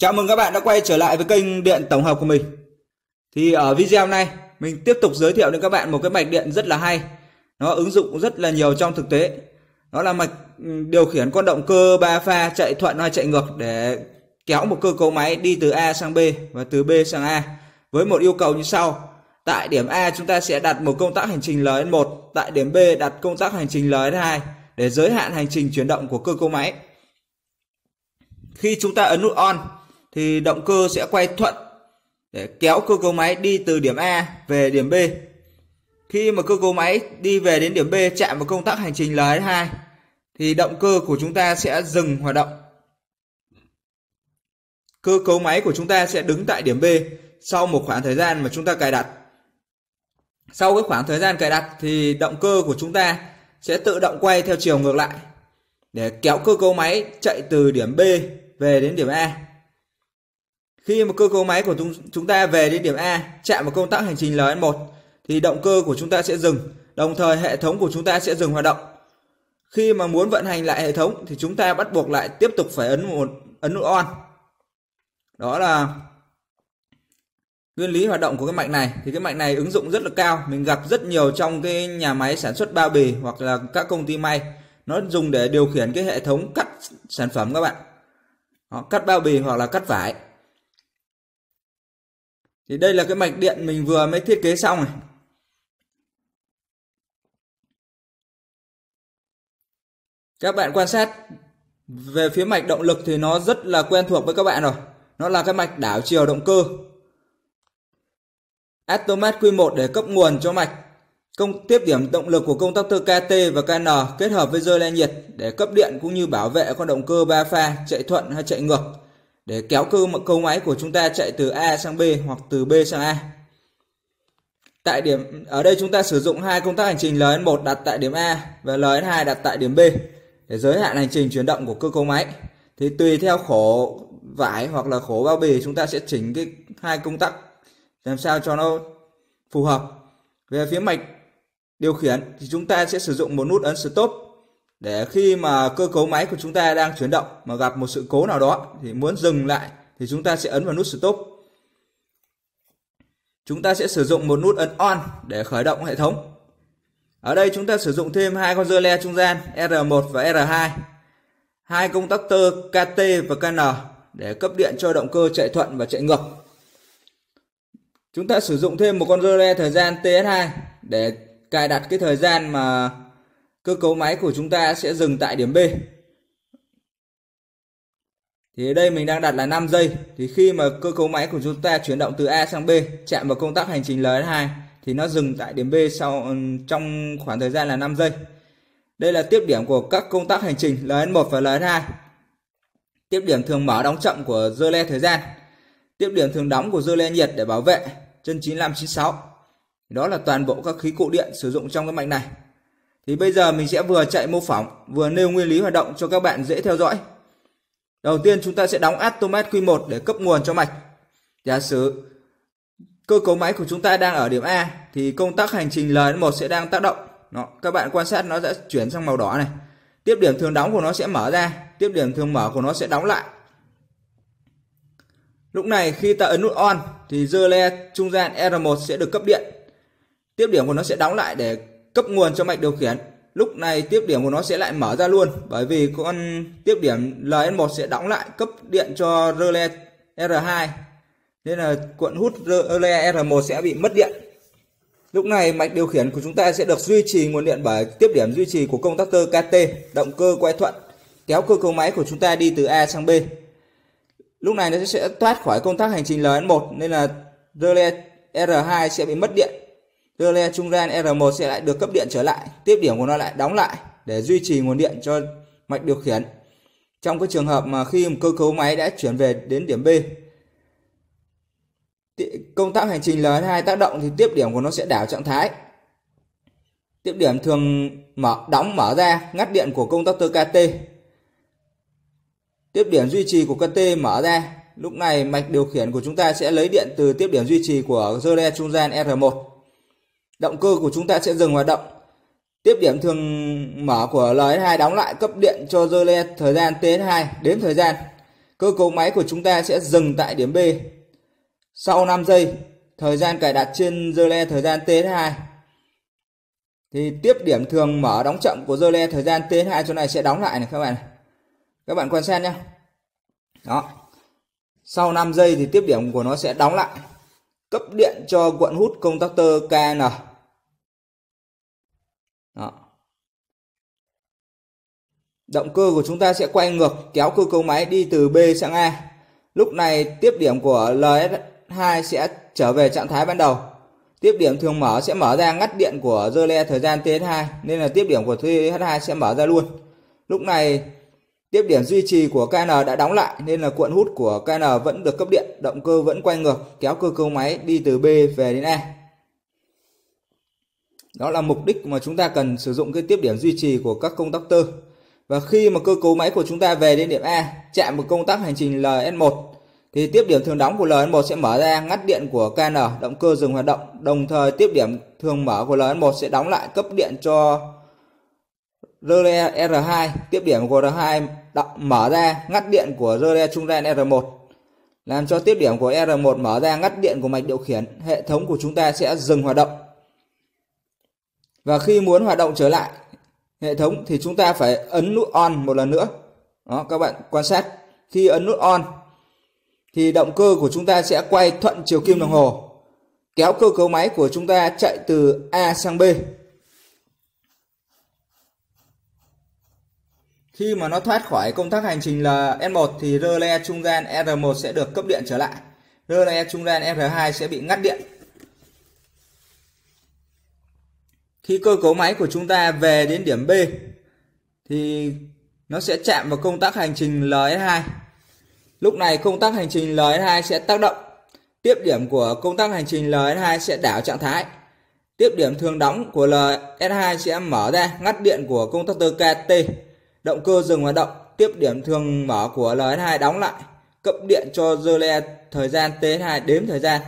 Chào mừng các bạn đã quay trở lại với kênh điện tổng hợp của mình. Thì ở video này mình tiếp tục giới thiệu đến các bạn một cái mạch điện rất là hay. Nó ứng dụng rất là nhiều trong thực tế. Nó là mạch điều khiển con động cơ 3 pha chạy thuận hay chạy ngược để kéo một cơ cấu máy đi từ A sang B và từ B sang A với một yêu cầu như sau. Tại điểm A chúng ta sẽ đặt một công tắc hành trình LN1, tại điểm B đặt công tắc hành trình LN2 để giới hạn hành trình chuyển động của cơ cấu máy. Khi chúng ta ấn nút on thì động cơ sẽ quay thuận để kéo cơ cấu máy đi từ điểm A về điểm B. Khi mà cơ cấu máy đi về đến điểm B chạm vào công tắc hành trình LS2 thì động cơ của chúng ta sẽ dừng hoạt động. Cơ cấu máy của chúng ta sẽ đứng tại điểm B sau một khoảng thời gian mà chúng ta cài đặt. Sau cái khoảng thời gian cài đặt thì động cơ của chúng ta sẽ tự động quay theo chiều ngược lại để kéo cơ cấu máy chạy từ điểm B về đến điểm A. Khi một cơ cấu máy của chúng ta về đến điểm A chạm vào công tắc hành trình LN1 thì động cơ của chúng ta sẽ dừng, đồng thời hệ thống của chúng ta sẽ dừng hoạt động. Khi mà muốn vận hành lại hệ thống thì chúng ta bắt buộc lại tiếp tục phải ấn một ấn nút on. Đó là nguyên lý hoạt động của cái mạch này thì cái mạch này ứng dụng rất là cao, mình gặp rất nhiều trong cái nhà máy sản xuất bao bì hoặc là các công ty may. Nó dùng để điều khiển cái hệ thống cắt sản phẩm các bạn. Đó, cắt bao bì hoặc là cắt vải thì đây là cái mạch điện mình vừa mới thiết kế xong này các bạn quan sát về phía mạch động lực thì nó rất là quen thuộc với các bạn rồi nó là cái mạch đảo chiều động cơ Atomat Q1 để cấp nguồn cho mạch công tiếp điểm động lực của công tắc tơ KT và KN kết hợp với rơi le nhiệt để cấp điện cũng như bảo vệ con động cơ 3 pha chạy thuận hay chạy ngược để kéo cơ câu máy của chúng ta chạy từ A sang B hoặc từ B sang A. Tại điểm ở đây chúng ta sử dụng hai công tác hành trình LN1 đặt tại điểm A và LN2 đặt tại điểm B để giới hạn hành trình chuyển động của cơ cấu máy. Thì tùy theo khổ vải hoặc là khổ bao bì chúng ta sẽ chỉnh cái hai công tắc làm sao cho nó phù hợp. Về phía mạch điều khiển thì chúng ta sẽ sử dụng một nút ấn stop để khi mà cơ cấu máy của chúng ta đang chuyển động mà gặp một sự cố nào đó thì muốn dừng lại thì chúng ta sẽ ấn vào nút stop chúng ta sẽ sử dụng một nút ấn on để khởi động hệ thống ở đây chúng ta sử dụng thêm hai con rơ le trung gian R1 và R2 hai công tắc tơ KT và KN để cấp điện cho động cơ chạy thuận và chạy ngược chúng ta sử dụng thêm một con rơ le thời gian TS2 để cài đặt cái thời gian mà cơ cấu máy của chúng ta sẽ dừng tại điểm B. Thì ở đây mình đang đặt là 5 giây. Thì khi mà cơ cấu máy của chúng ta chuyển động từ A sang B, chạm vào công tắc hành trình LS2 thì nó dừng tại điểm B sau trong khoảng thời gian là 5 giây. Đây là tiếp điểm của các công tắc hành trình LS1 và LS2. Tiếp điểm thường mở đóng chậm của dơ le thời gian. Tiếp điểm thường đóng của dơ le nhiệt để bảo vệ chân 9596. Đó là toàn bộ các khí cụ điện sử dụng trong cái mạch này. Thì bây giờ mình sẽ vừa chạy mô phỏng, vừa nêu nguyên lý hoạt động cho các bạn dễ theo dõi. Đầu tiên chúng ta sẽ đóng Atomat Q1 để cấp nguồn cho mạch. Giả sử cơ cấu máy của chúng ta đang ở điểm A thì công tắc hành trình L1 sẽ đang tác động. Nó, các bạn quan sát nó sẽ chuyển sang màu đỏ này. Tiếp điểm thường đóng của nó sẽ mở ra, tiếp điểm thường mở của nó sẽ đóng lại. Lúc này khi ta ấn nút on thì dơ le trung gian R1 sẽ được cấp điện. Tiếp điểm của nó sẽ đóng lại để cấp nguồn cho mạch điều khiển lúc này tiếp điểm của nó sẽ lại mở ra luôn bởi vì con tiếp điểm LN1 sẽ đóng lại cấp điện cho relay R2 nên là cuộn hút relay R1 sẽ bị mất điện lúc này mạch điều khiển của chúng ta sẽ được duy trì nguồn điện bởi tiếp điểm duy trì của công tắc tơ KT động cơ quay thuận kéo cơ cấu máy của chúng ta đi từ A sang B lúc này nó sẽ thoát khỏi công tắc hành trình LN1 nên là relay R2 sẽ bị mất điện le trung gian R1 sẽ lại được cấp điện trở lại, tiếp điểm của nó lại đóng lại để duy trì nguồn điện cho mạch điều khiển. Trong cái trường hợp mà khi cơ cấu máy đã chuyển về đến điểm B, công tác hành trình L2 tác động thì tiếp điểm của nó sẽ đảo trạng thái. Tiếp điểm thường mở đóng mở ra ngắt điện của công tắc tơ KT. Tiếp điểm duy trì của KT mở ra, lúc này mạch điều khiển của chúng ta sẽ lấy điện từ tiếp điểm duy trì của rơ le trung gian R1 Động cơ của chúng ta sẽ dừng hoạt động. Tiếp điểm thường mở của LS2 đóng lại cấp điện cho rơ le thời gian TS2 đến thời gian. Cơ cấu máy của chúng ta sẽ dừng tại điểm B. Sau 5 giây, thời gian cài đặt trên rơ le thời gian TS2. Thì tiếp điểm thường mở đóng chậm của rơ le thời gian TS2 chỗ này sẽ đóng lại này các bạn. Các bạn quan sát nhé. Đó. Sau 5 giây thì tiếp điểm của nó sẽ đóng lại. Cấp điện cho quận hút công tắc tơ KN đó. Động cơ của chúng ta sẽ quay ngược kéo cơ cấu máy đi từ B sang A. Lúc này tiếp điểm của LS2 sẽ trở về trạng thái ban đầu. Tiếp điểm thường mở sẽ mở ra ngắt điện của dơ le thời gian TH2 nên là tiếp điểm của TH2 sẽ mở ra luôn. Lúc này tiếp điểm duy trì của KN đã đóng lại nên là cuộn hút của KN vẫn được cấp điện, động cơ vẫn quay ngược kéo cơ cấu máy đi từ B về đến A. Đó là mục đích mà chúng ta cần sử dụng cái tiếp điểm duy trì của các công tắc tơ. Và khi mà cơ cấu máy của chúng ta về đến điểm A, chạm vào công tắc hành trình LN1 thì tiếp điểm thường đóng của LN1 sẽ mở ra ngắt điện của KN, động cơ dừng hoạt động. Đồng thời tiếp điểm thường mở của LN1 sẽ đóng lại cấp điện cho relay R2, tiếp điểm của R2 đọc, mở ra ngắt điện của relay trung gian R1. Làm cho tiếp điểm của R1 mở ra ngắt điện của mạch điều khiển, hệ thống của chúng ta sẽ dừng hoạt động. Và khi muốn hoạt động trở lại hệ thống thì chúng ta phải ấn nút on một lần nữa. Đó, các bạn quan sát. Khi ấn nút on thì động cơ của chúng ta sẽ quay thuận chiều kim đồng hồ. Kéo cơ cấu máy của chúng ta chạy từ A sang B. Khi mà nó thoát khỏi công tác hành trình là s 1 thì relay trung gian R1 sẽ được cấp điện trở lại. Relay trung gian R2 sẽ bị ngắt điện. khi cơ cấu máy của chúng ta về đến điểm B thì nó sẽ chạm vào công tắc hành trình LS2. Lúc này công tắc hành trình LS2 sẽ tác động. Tiếp điểm của công tắc hành trình LS2 sẽ đảo trạng thái. Tiếp điểm thường đóng của LS2 sẽ mở ra ngắt điện của công tắc tơ KT. Động cơ dừng hoạt động, tiếp điểm thường mở của LS2 đóng lại, cấp điện cho dơ le thời gian t 2 đếm thời gian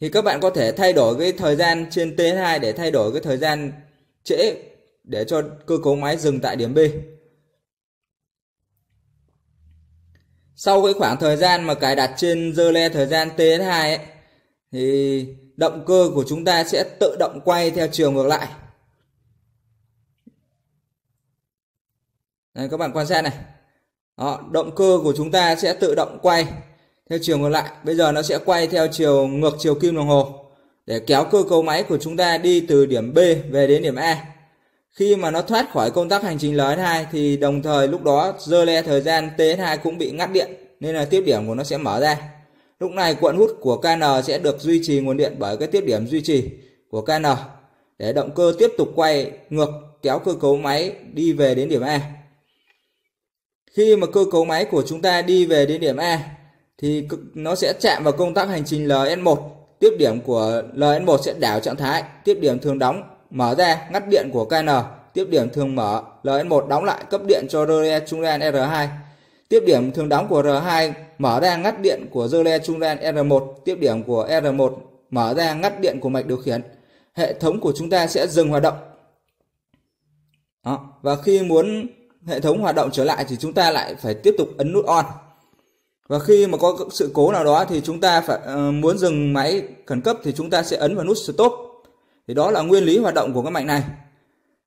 thì các bạn có thể thay đổi cái thời gian trên T2 để thay đổi cái thời gian trễ để cho cơ cấu máy dừng tại điểm B. Sau cái khoảng thời gian mà cài đặt trên dơ le thời gian T2 ấy, thì động cơ của chúng ta sẽ tự động quay theo chiều ngược lại. Đây, các bạn quan sát này. Đó, động cơ của chúng ta sẽ tự động quay theo chiều ngược lại bây giờ nó sẽ quay theo chiều ngược chiều kim đồng hồ để kéo cơ cấu máy của chúng ta đi từ điểm B về đến điểm A khi mà nó thoát khỏi công tắc hành trình LS2 thì đồng thời lúc đó dơ le thời gian TS2 cũng bị ngắt điện nên là tiếp điểm của nó sẽ mở ra lúc này cuộn hút của KN sẽ được duy trì nguồn điện bởi cái tiếp điểm duy trì của KN để động cơ tiếp tục quay ngược kéo cơ cấu máy đi về đến điểm A khi mà cơ cấu máy của chúng ta đi về đến điểm A thì nó sẽ chạm vào công tắc hành trình LN1. Tiếp điểm của LN1 sẽ đảo trạng thái, tiếp điểm thường đóng, mở ra, ngắt điện của KN. Tiếp điểm thường mở, LN1 đóng lại cấp điện cho rơ le trung gian R2. Tiếp điểm thường đóng của R2 mở ra ngắt điện của rơ le trung gian R1, tiếp điểm của R1 mở ra ngắt điện của mạch điều khiển. Hệ thống của chúng ta sẽ dừng hoạt động. Đó. Và khi muốn hệ thống hoạt động trở lại thì chúng ta lại phải tiếp tục ấn nút on và khi mà có sự cố nào đó thì chúng ta phải ờ, muốn dừng máy khẩn cấp thì chúng ta sẽ ấn vào nút stop thì đó là nguyên lý hoạt động của các mạch này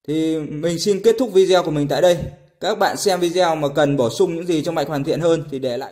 thì mình xin kết thúc video của mình tại đây các bạn xem video mà cần bổ sung những gì cho mạch hoàn thiện hơn thì để lại